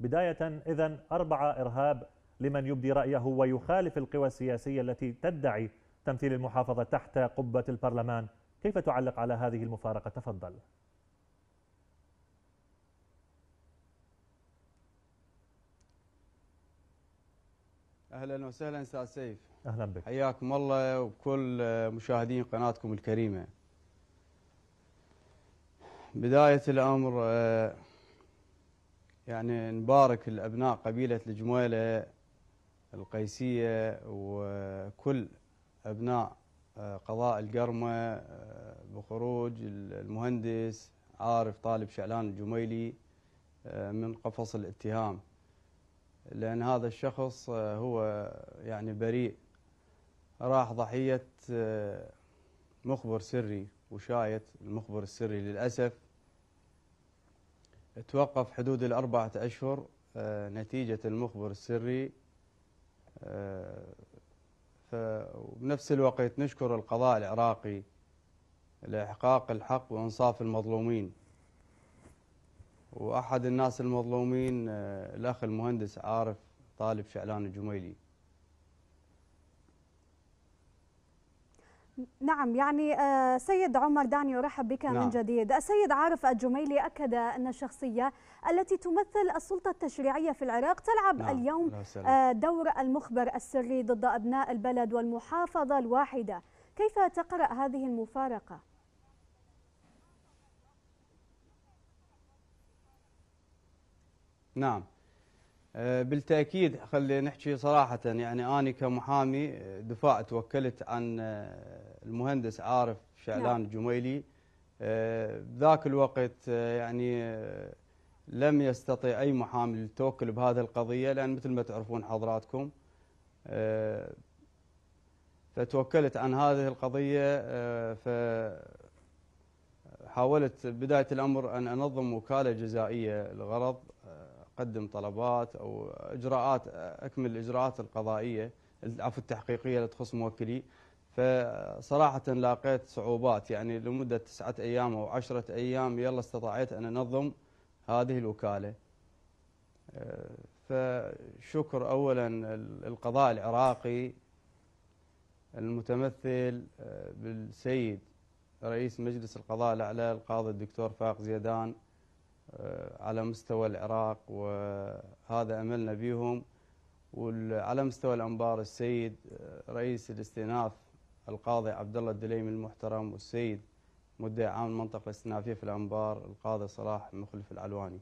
بداية إذا أربعة إرهاب لمن يبدي رأيه ويخالف القوى السياسية التي تدعي تمثيل المحافظة تحت قبة البرلمان كيف تعلق على هذه المفارقة تفضل اهلا وسهلا استاذ سيف اهلا بك حياكم الله وكل مشاهدين قناتكم الكريمه بدايه الامر آه، يعني نبارك الأبناء قبيلة الجميلة القيسية وكل أبناء آه، قضاء القرمة آه، بخروج المهندس عارف طالب شعلان الجميلي آه، من قفص الاتهام لأن هذا الشخص هو يعني بريء راح ضحية مخبر سري وشاية المخبر السري للأسف توقف حدود الأربعة أشهر آه، نتيجة المخبر السري آه، فبنفس الوقت نشكر القضاء العراقي لإحقاق الحق وإنصاف المظلومين وأحد الناس المظلومين آه، الأخ المهندس عارف طالب شعلان الجميلي نعم يعني آه، سيد عمر دعني أرحب بك نعم. من جديد السيد عارف الجميلي أكد أن الشخصية التي تمثل السلطة التشريعية في العراق تلعب نعم. اليوم آه، دور المخبر السري ضد أبناء البلد والمحافظة الواحدة كيف تقرأ هذه المفارقة؟ نعم آه، بالتاكيد خلي نحكي صراحه يعني انا كمحامي آه، دفاع توكلت عن آه، المهندس عارف شعلان الجميلي نعم. ذاك الوقت يعني لم يستطيع اي محامي التوكل بهذه القضيه لان مثل ما تعرفون حضراتكم فتوكلت عن هذه القضيه فحاولت بدايه الامر ان انظم وكاله جزائيه لغرض اقدم طلبات او اجراءات اكمل الاجراءات القضائيه عفوا التحقيقيه اللي تخص موكلي فصراحه لاقيت صعوبات يعني لمده تسعه ايام او عشرة ايام يلا استطعت ان انظم هذه الوكاله آه، فشكر اولا القضاء العراقي المتمثل آه، بالسيد رئيس مجلس القضاء الاعلى القاضي الدكتور فاق زيدان آه، على مستوى العراق وهذا أملنا بهم وعلى مستوى الأنبار السيد آه، رئيس الاستئناف القاضي عبد الله الدليم المحترم والسيد مدعي عام المنطقة الاستئنافية في الأنبار القاضي صلاح مخلف العلواني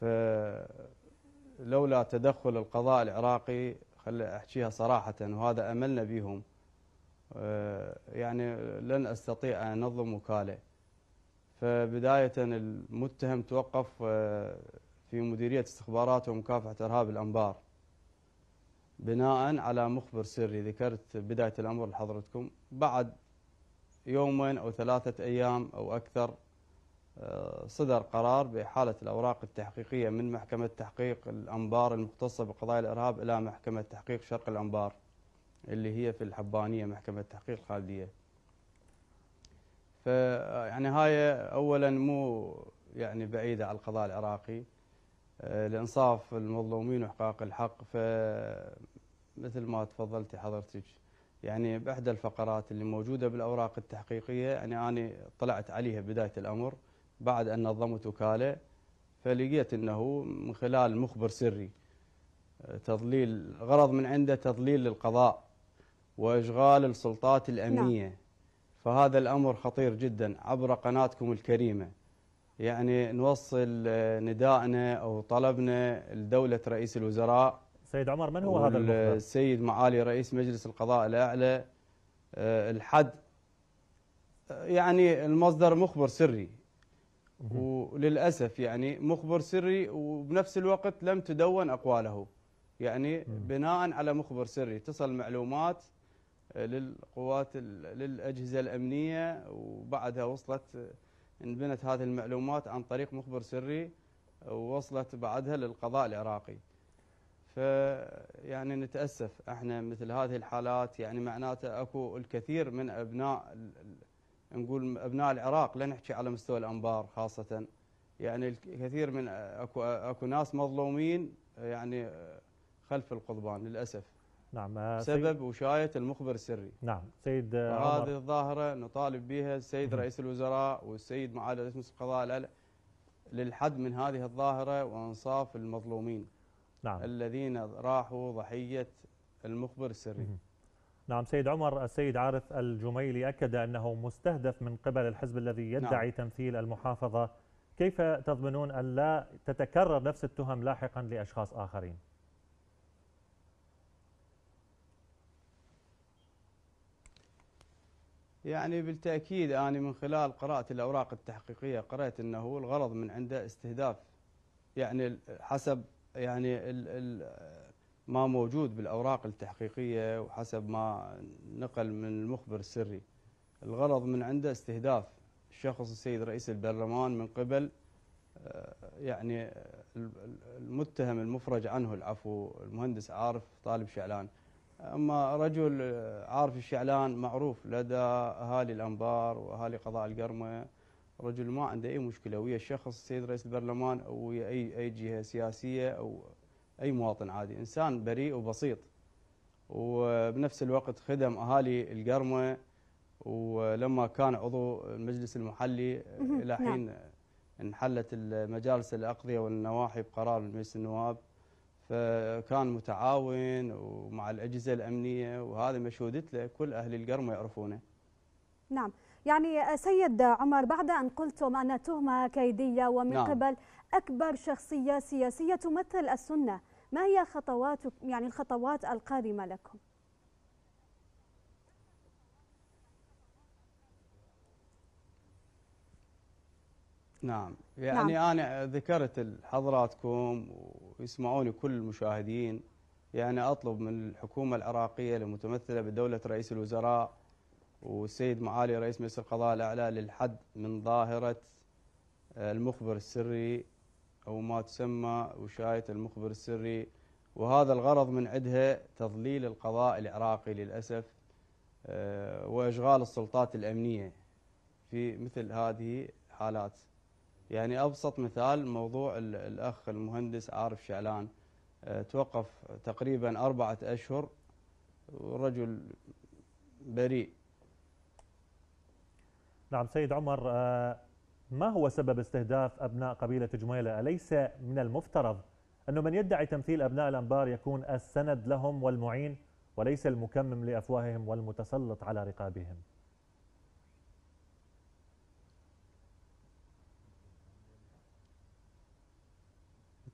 فلولا تدخل القضاء العراقي خلي أحكيها صراحة وهذا أملنا بهم آه، يعني لن أستطيع أن أنظم وكالة فبداية المتهم توقف آه، في مديرية استخبارات ومكافحة إرهاب الأنبار بناء على مخبر سري ذكرت بداية الأمر لحضرتكم بعد يومين أو ثلاثة أيام أو أكثر آه، صدر قرار بإحالة الأوراق التحقيقية من محكمة تحقيق الأنبار المختصة بقضايا الإرهاب إلى محكمة تحقيق شرق الأنبار اللي هي في الحبانية محكمة تحقيق خالدية فيعني هاي اولا مو يعني بعيده على القضاء العراقي آه، لانصاف المظلومين واحقاق الحق ف مثل ما تفضلتي حضرتك يعني باحدى الفقرات اللي موجوده بالاوراق التحقيقيه يعني انا طلعت عليها بدايه الامر بعد ان نظمت وكاله فلقيت انه من خلال مخبر سري آه، تضليل غرض من عنده تضليل للقضاء واشغال السلطات الامنيه نعم. فهذا الأمر خطير جدا عبر قناتكم الكريمة يعني نوصل آه، ندائنا أو طلبنا لدولة رئيس الوزراء سيد عمر من هو هذا المخبر؟ السيد معالي رئيس مجلس القضاء الأعلى آه، الحد آه، يعني المصدر مخبر سري وللأسف يعني مخبر سري وبنفس الوقت لم تدون أقواله يعني بناء على مخبر سري تصل معلومات للقوات للأجهزة الأمنية وبعدها وصلت انبنت هذه المعلومات عن طريق مخبر سري ووصلت بعدها للقضاء العراقي فيعني نتأسف احنا مثل هذه الحالات يعني معناته اكو الكثير من ابناء نقول ابناء العراق لا نحكي على مستوى الانبار خاصه يعني الكثير من اكو اكو ناس مظلومين يعني خلف القضبان للاسف نعم آه، سبب وشاية المخبر السري نعم سيد آه، هذه الظاهرة نطالب بها السيد رئيس الوزراء والسيد معالي رئيس القضاء للحد من هذه الظاهرة وإنصاف المظلومين نعم الذين راحوا ضحية المخبر السري نعم سيد عمر السيد عارف الجميلي أكد أنه مستهدف من قبل الحزب الذي نعم. يدعي نعم. تمثيل المحافظة كيف تضمنون أن لا تتكرر نفس التهم لاحقا لأشخاص آخرين؟ يعني بالتأكيد أنا من خلال قراءة الأوراق التحقيقية قرأت أنه الغرض من عنده استهداف يعني حسب يعني الـ الـ ما موجود بالأوراق التحقيقية وحسب ما نقل من المخبر السري الغرض من عنده استهداف الشخص السيد رئيس البرلمان من قبل آه، يعني المتهم المفرج عنه العفو المهندس عارف طالب شعلان أما رجل عارف الشعلان معروف لدى أهالي الأنبار وأهالي قضاء القرمة رجل ما عنده أي مشكلة ويا الشخص السيد رئيس البرلمان أو ويا أي أي جهة سياسية أو أي مواطن عادي إنسان بريء وبسيط وبنفس الوقت خدم أهالي القرمة ولما كان عضو المجلس المحلي إلى حين نعم. انحلت المجالس الأقضية والنواحي بقرار مجلس النواب فكان متعاون ومع الاجهزه الامنيه وهذا مشهودت له كل اهل القرم يعرفونه. نعم، يعني آه، سيد عمر بعد ان قلتم ان التهمه كيديه ومن نعم. قبل اكبر شخصيه سياسيه تمثل السنه، ما هي خطوات يعني الخطوات القادمه لكم؟ نعم يعني نعم. انا ذكرت لحضراتكم ويسمعوني كل المشاهدين يعني أطلب من الحكومة العراقية المتمثلة بدولة رئيس الوزراء والسيد معالي رئيس مجلس القضاء الأعلى للحد من ظاهرة آه، المخبر السري أو ما تسمى وشاية المخبر السري وهذا الغرض من عدها تضليل القضاء العراقي للأسف آه، وإشغال السلطات الأمنية في مثل هذه حالات يعني أبسط مثال موضوع الأخ المهندس عارف شعلان آه، توقف تقريبا أربعة أشهر ورجل بريء نعم سيد عمر آه، ما هو سبب استهداف أبناء قبيلة جميلة أليس من المفترض أنه من يدعي تمثيل أبناء الأنبار يكون السند لهم والمعين وليس المكمم لأفواههم والمتسلط على رقابهم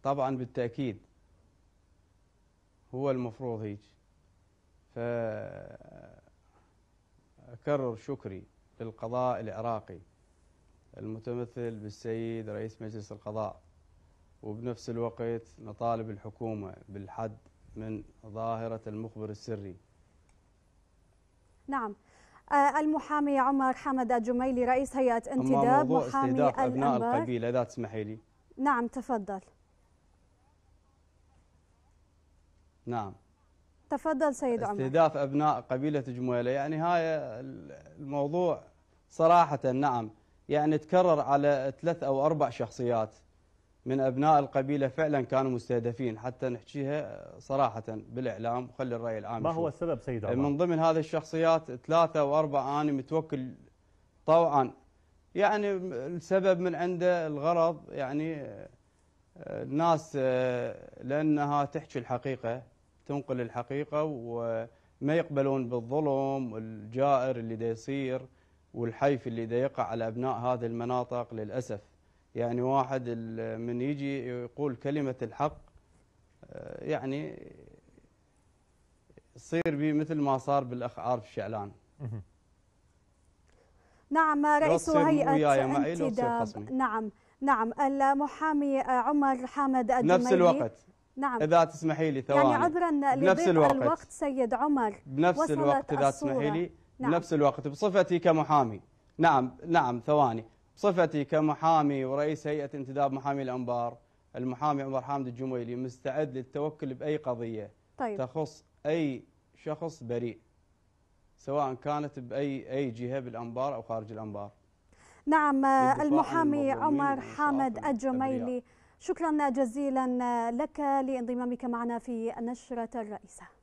طبعا بالتأكيد هو المفروض هيك فأكرر شكري للقضاء العراقي المتمثل بالسيد رئيس مجلس القضاء وبنفس الوقت نطالب الحكومة بالحد من ظاهرة المخبر السري نعم آه، المحامي عمر حمد الجميلي رئيس هيئة انتداب محامي الأنبار أبناء القبيلة إذا تسمحي لي نعم تفضل نعم تفضل سيد استهداف عمر استهداف أبناء قبيلة جميلة يعني هاي الموضوع صراحة نعم يعني تكرر على ثلاث أو أربع شخصيات من أبناء القبيلة فعلا كانوا مستهدفين حتى نحكيها صراحة بالإعلام وخلي الرأي العام ما هو السبب سيد عمر؟ من ضمن هذه الشخصيات ثلاثة وأربعة اني أنا متوكل طوعا يعني السبب من عنده الغرض يعني آه، الناس آه، لأنها تحكي الحقيقة تنقل الحقيقة وما يقبلون بالظلم والجائر اللي دا يصير والحيف اللي دا يقع على أبناء هذه المناطق للأسف يعني واحد من يجي يقول كلمة الحق آه، يعني يصير به مثل ما صار بالأخ عارف الشعلان نعم رئيس هيئة انتداب نعم نعم المحامي عمر حامد الدميري نفس الوقت نعم إذا تسمحي لي يعني ثواني يعني عذرا لضيق الوقت الوقت سيد عمر بنفس الوقت إذا تسمحي لي نعم. بنفس الوقت بصفتي كمحامي نعم نعم ثواني بصفتي كمحامي ورئيس هيئة انتداب محامي الأنبار المحامي عمر حامد الجميلي مستعد للتوكل بأي قضية طيب. تخص أي شخص بريء سواء كانت بأي أي جهة بالأنبار أو خارج الأنبار نعم المحامي عمر حامد الجميلي شكرا جزيلا لك لانضمامك معنا في النشرة الرئيسة